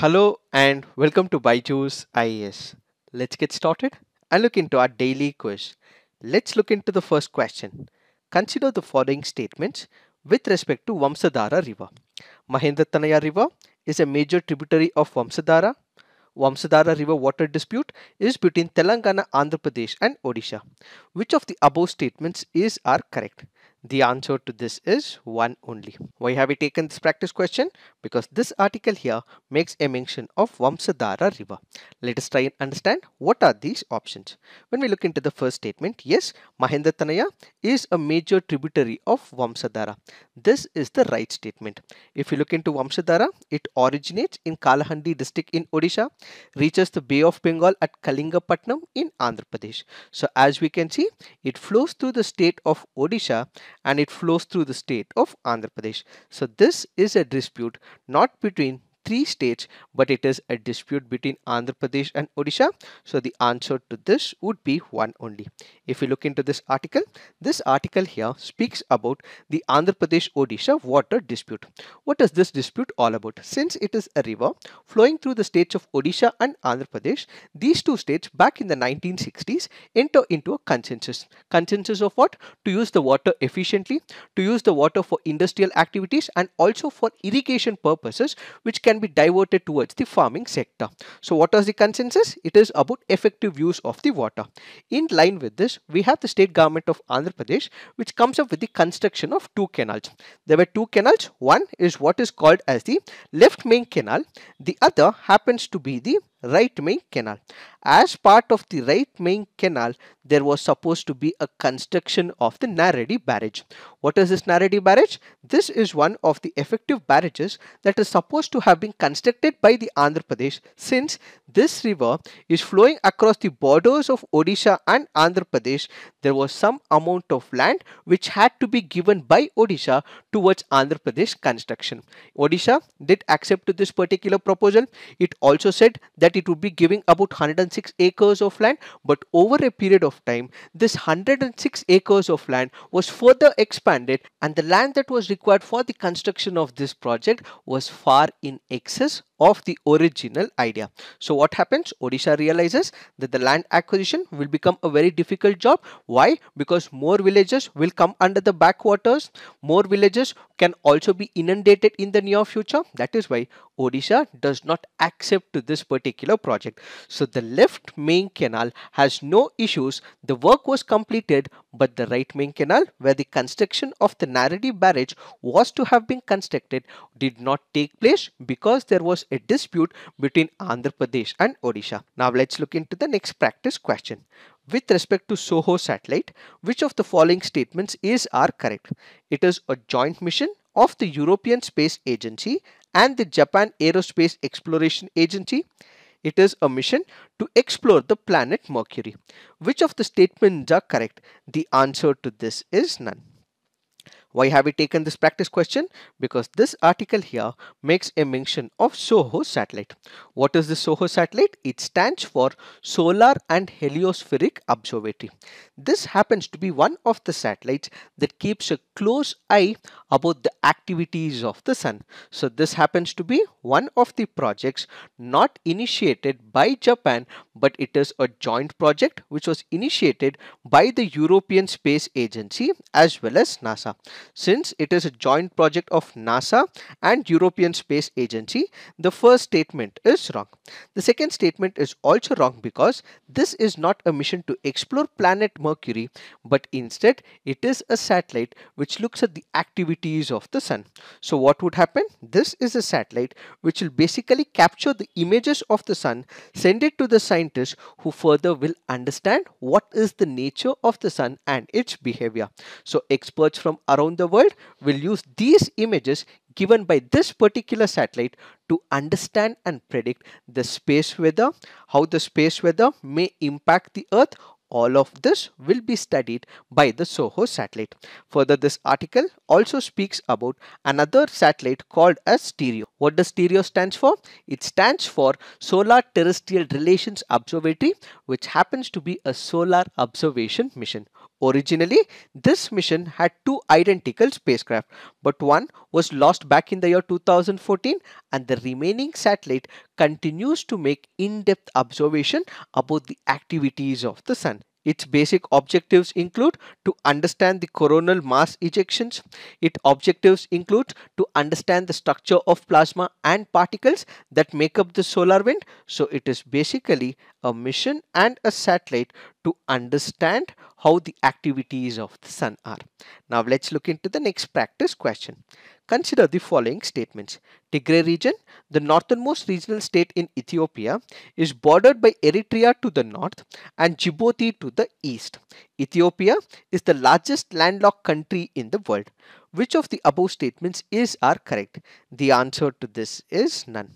Hello and welcome to Byju's IES. Let's get started and look into our daily quiz. Let's look into the first question. Consider the following statements with respect to Vamsadhara River. Mahendratanaya River is a major tributary of Vamsadhara. Vamsadhara River water dispute is between Telangana, Andhra Pradesh and Odisha. Which of the above statements is are correct? The answer to this is 1 only. Why have we taken this practice question? Because this article here makes a mention of Vamsadhara river. Let us try and understand what are these options. When we look into the first statement, yes, Mahendratanaya is a major tributary of Vamsadhara. This is the right statement. If you look into Vamsadhara, it originates in Kalahandi district in Odisha, reaches the Bay of Bengal at Kalingapatnam in Andhra Pradesh. So as we can see, it flows through the state of Odisha and it flows through the state of Andhra Pradesh. So this is a dispute not between three states, but it is a dispute between Andhra Pradesh and Odisha. So the answer to this would be one only. If we look into this article, this article here speaks about the Andhra Pradesh Odisha water dispute. What is this dispute all about? Since it is a river flowing through the states of Odisha and Andhra Pradesh, these two states back in the 1960s enter into a consensus. Consensus of what? To use the water efficiently, to use the water for industrial activities and also for irrigation purposes which can can be diverted towards the farming sector. So what was the consensus? It is about effective use of the water. In line with this, we have the state government of Andhra Pradesh, which comes up with the construction of two canals. There were two canals. One is what is called as the left main canal. The other happens to be the right main canal. As part of the right main canal, there was supposed to be a construction of the Naredi barrage. What is this Naredi barrage? This is one of the effective barrages that is supposed to have been constructed by the Andhra Pradesh since this river is flowing across the borders of Odisha and Andhra Pradesh. There was some amount of land which had to be given by Odisha towards Andhra Pradesh construction. Odisha did accept this particular proposal. It also said that it would be giving about 106 acres of land but over a period of time this 106 acres of land was further expanded and the land that was required for the construction of this project was far in excess of the original idea. So what happens? Odisha realizes that the land acquisition will become a very difficult job. Why? Because more villages will come under the backwaters. More villages can also be inundated in the near future. That is why Odisha does not accept to this particular project. So the left main canal has no issues. The work was completed but the right main canal where the construction of the Naradi barrage was to have been constructed did not take place because there was a dispute between Andhra Pradesh and Odisha. Now let's look into the next practice question. With respect to SOHO satellite, which of the following statements is are correct? It is a joint mission of the European Space Agency and the Japan Aerospace Exploration Agency. It is a mission to explore the planet Mercury. Which of the statements are correct? The answer to this is none. Why have we taken this practice question? Because this article here makes a mention of SOHO satellite. What is the SOHO satellite? It stands for Solar and Heliospheric Observatory. This happens to be one of the satellites that keeps a close eye about the activities of the sun. So this happens to be one of the projects not initiated by Japan but it is a joint project which was initiated by the European Space Agency as well as NASA since it is a joint project of NASA and European Space Agency. The first statement is wrong. The second statement is also wrong because this is not a mission to explore planet Mercury, but instead it is a satellite which looks at the activities of the sun. So what would happen? This is a satellite which will basically capture the images of the sun, send it to the scientists who further will understand what is the nature of the sun and its behavior. So experts from around the world will use these images given by this particular satellite to understand and predict the space weather, how the space weather may impact the earth all of this will be studied by the SOHO satellite. Further, this article also speaks about another satellite called as STEREO. What does STEREO stands for? It stands for Solar Terrestrial Relations Observatory, which happens to be a solar observation mission. Originally, this mission had two identical spacecraft, but one was lost back in the year 2014 and the remaining satellite continues to make in-depth observation about the activities of the sun. Its basic objectives include to understand the coronal mass ejections. Its objectives include to understand the structure of plasma and particles that make up the solar wind. So it is basically a mission and a satellite to understand how the activities of the sun are. Now let's look into the next practice question. Consider the following statements. Tigray region, the northernmost regional state in Ethiopia, is bordered by Eritrea to the north and Djibouti to the east. Ethiopia is the largest landlocked country in the world. Which of the above statements is are correct? The answer to this is none.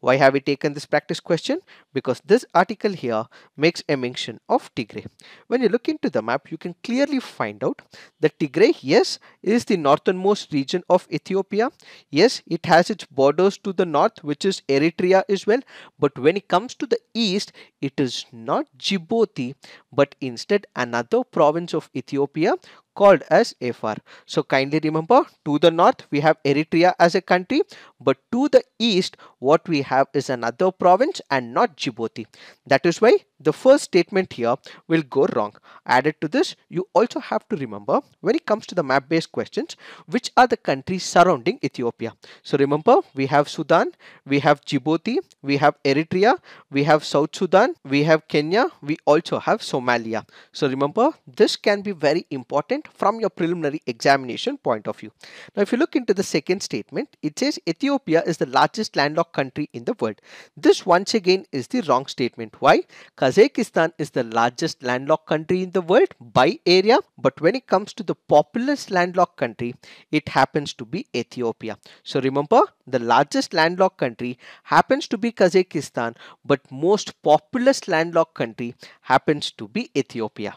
Why have we taken this practice question? Because this article here makes a mention of Tigray. When you look into the map, you can clearly find out that Tigray, yes, is the northernmost region of Ethiopia. Yes, it has its borders to the north, which is Eritrea as well. But when it comes to the east, it is not Djibouti, but instead another province of Ethiopia called as Afar. So kindly remember to the north we have Eritrea as a country but to the east what we have is another province and not Djibouti. That is why the first statement here will go wrong. Added to this you also have to remember when it comes to the map based questions which are the countries surrounding Ethiopia. So remember we have Sudan, we have Djibouti, we have Eritrea, we have South Sudan, we have Kenya, we also have Somalia. So remember this can be very important from your preliminary examination point of view. Now, if you look into the second statement, it says Ethiopia is the largest landlocked country in the world. This once again is the wrong statement. Why? Kazakhstan is the largest landlocked country in the world by area, but when it comes to the populous landlocked country, it happens to be Ethiopia. So remember, the largest landlocked country happens to be Kazakhstan, but most populous landlocked country happens to be Ethiopia.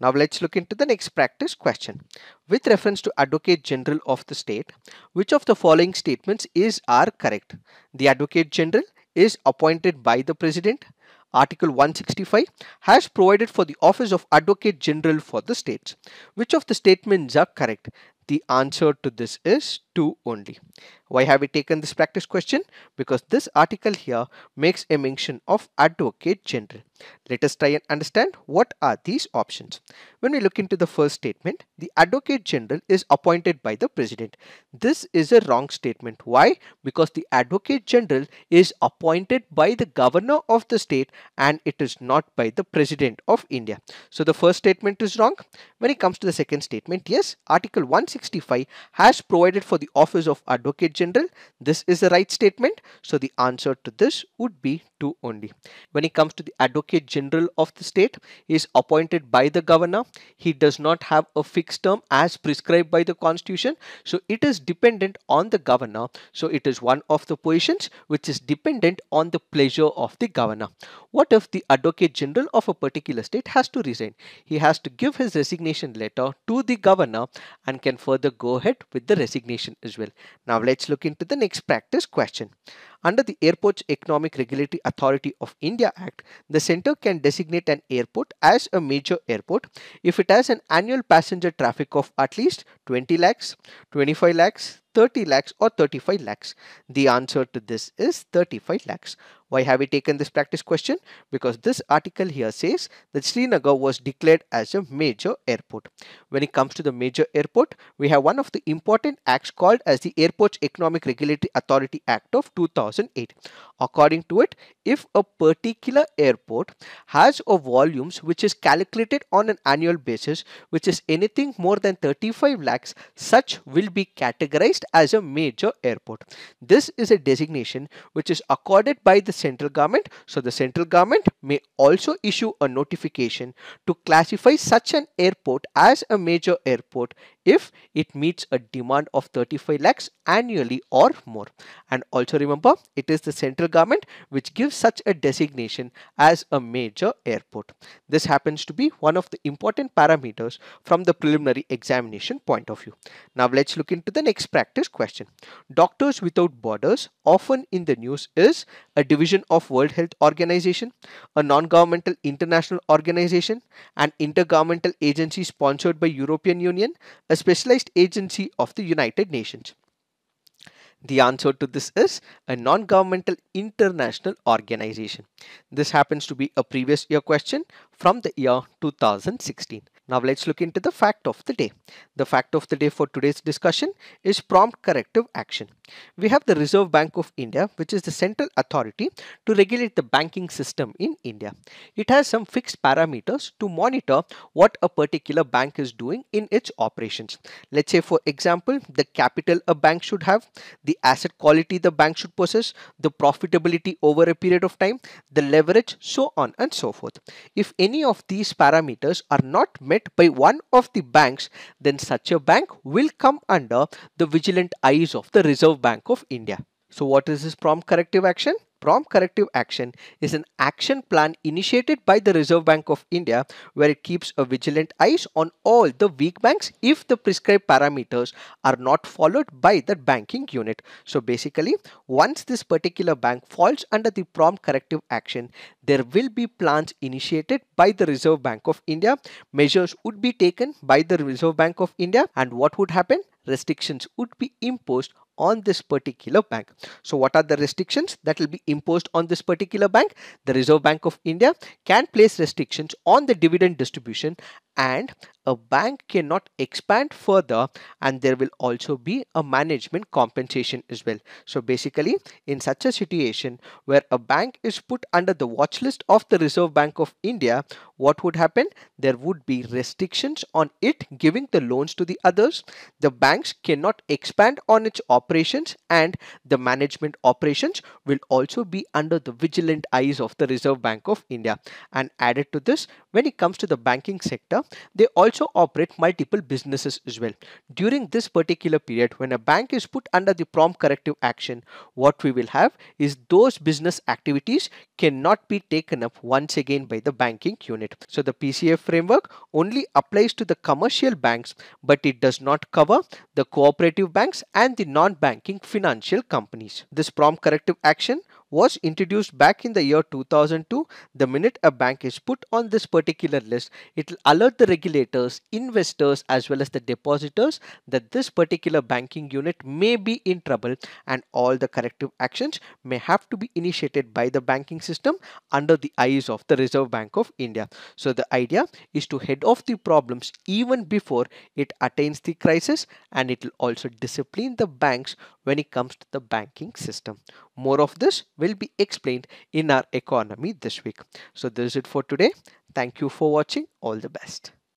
Now let's look into the next practice question. With reference to Advocate General of the state, which of the following statements is are correct? The Advocate General is appointed by the President. Article 165 has provided for the office of Advocate General for the states. Which of the statements are correct? The answer to this is 2 only. Why have we taken this practice question? Because this article here makes a mention of advocate general. Let us try and understand what are these options. When we look into the first statement, the advocate general is appointed by the president. This is a wrong statement. Why? Because the advocate general is appointed by the governor of the state and it is not by the president of India. So the first statement is wrong. When it comes to the second statement, yes, Article 165 has provided for the office of advocate general, this is the right statement. So the answer to this would be 2 only. When it comes to the Advocate General of the state, he is appointed by the governor. He does not have a fixed term as prescribed by the constitution. So it is dependent on the governor. So it is one of the positions which is dependent on the pleasure of the governor. What if the Advocate General of a particular state has to resign? He has to give his resignation letter to the governor and can further go ahead with the resignation as well. Now let's look into the next practice question. Under the Airports Economic Regulatory Authority of India Act, the center can designate an airport as a major airport if it has an annual passenger traffic of at least 20 lakhs, 25 lakhs, 30 lakhs or 35 lakhs. The answer to this is 35 lakhs. Why have we taken this practice question? Because this article here says that Srinagar was declared as a major airport. When it comes to the major airport, we have one of the important acts called as the Airports Economic Regulatory Authority Act of 2008. According to it, if a particular airport has a volumes which is calculated on an annual basis, which is anything more than 35 lakhs, such will be categorized as a major airport. This is a designation which is accorded by the central government. So the central government may also issue a notification to classify such an airport as a major airport if it meets a demand of 35 lakhs annually or more. And also remember, it is the central government which gives such a designation as a major airport. This happens to be one of the important parameters from the preliminary examination point of view. Now let's look into the next practice question. Doctors Without Borders, often in the news is a division of World Health Organization, a non-governmental international organization, an intergovernmental agency sponsored by European Union, a specialized agency of the United Nations? The answer to this is a non-governmental international organization. This happens to be a previous year question from the year 2016. Now let's look into the fact of the day. The fact of the day for today's discussion is prompt corrective action. We have the Reserve Bank of India which is the central authority to regulate the banking system in India. It has some fixed parameters to monitor what a particular bank is doing in its operations. Let's say for example the capital a bank should have, the asset quality the bank should possess, the profitability over a period of time, the leverage so on and so forth. If any of these parameters are not met debt by one of the banks, then such a bank will come under the vigilant eyes of the Reserve Bank of India. So what is this prompt corrective action? prompt corrective action is an action plan initiated by the Reserve Bank of India where it keeps a vigilant eyes on all the weak banks if the prescribed parameters are not followed by the banking unit. So basically, once this particular bank falls under the prompt corrective action, there will be plans initiated by the Reserve Bank of India. Measures would be taken by the Reserve Bank of India and what would happen? Restrictions would be imposed on this particular bank. So what are the restrictions that will be imposed on this particular bank? The Reserve Bank of India can place restrictions on the dividend distribution and a bank cannot expand further and there will also be a management compensation as well. So basically in such a situation where a bank is put under the watch list of the Reserve Bank of India, what would happen? There would be restrictions on it giving the loans to the others. The banks cannot expand on its operations and the management operations will also be under the vigilant eyes of the Reserve Bank of India. And added to this, when it comes to the banking sector, they also also operate multiple businesses as well. During this particular period, when a bank is put under the prompt corrective action, what we will have is those business activities cannot be taken up once again by the banking unit. So the PCA framework only applies to the commercial banks, but it does not cover the cooperative banks and the non-banking financial companies. This prompt corrective action was introduced back in the year 2002. The minute a bank is put on this particular list, it will alert the regulators, investors, as well as the depositors that this particular banking unit may be in trouble and all the corrective actions may have to be initiated by the banking system under the eyes of the Reserve Bank of India. So the idea is to head off the problems even before it attains the crisis and it will also discipline the banks when it comes to the banking system. More of this will be explained in our economy this week. So this is it for today. Thank you for watching. All the best.